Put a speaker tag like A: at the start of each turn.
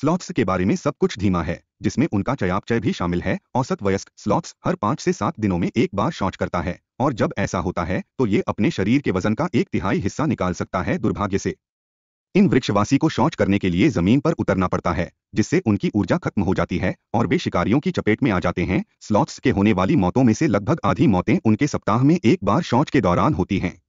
A: sloths के बारे में सब कुछ धीमा है जिसमें उनका चयापचय भी शामिल है औसत वयस्क स्लॉथ्स हर पाँच से सात दिनों में एक बार शौच करता है और जब ऐसा होता है तो ये अपने शरीर के वजन का एक तिहाई हिस्सा निकाल सकता है दुर्भाग्य से इन वृक्षवासी को शौच करने के लिए जमीन पर उतरना पड़ता है जिससे उनकी ऊर्जा खत्म हो जाती है और वे शिकारियों की चपेट में आ जाते हैं स्लॉथ्स के होने वाली मौतों में से लगभग आधी मौतें उनके सप्ताह में एक बार शौच के दौरान होती हैं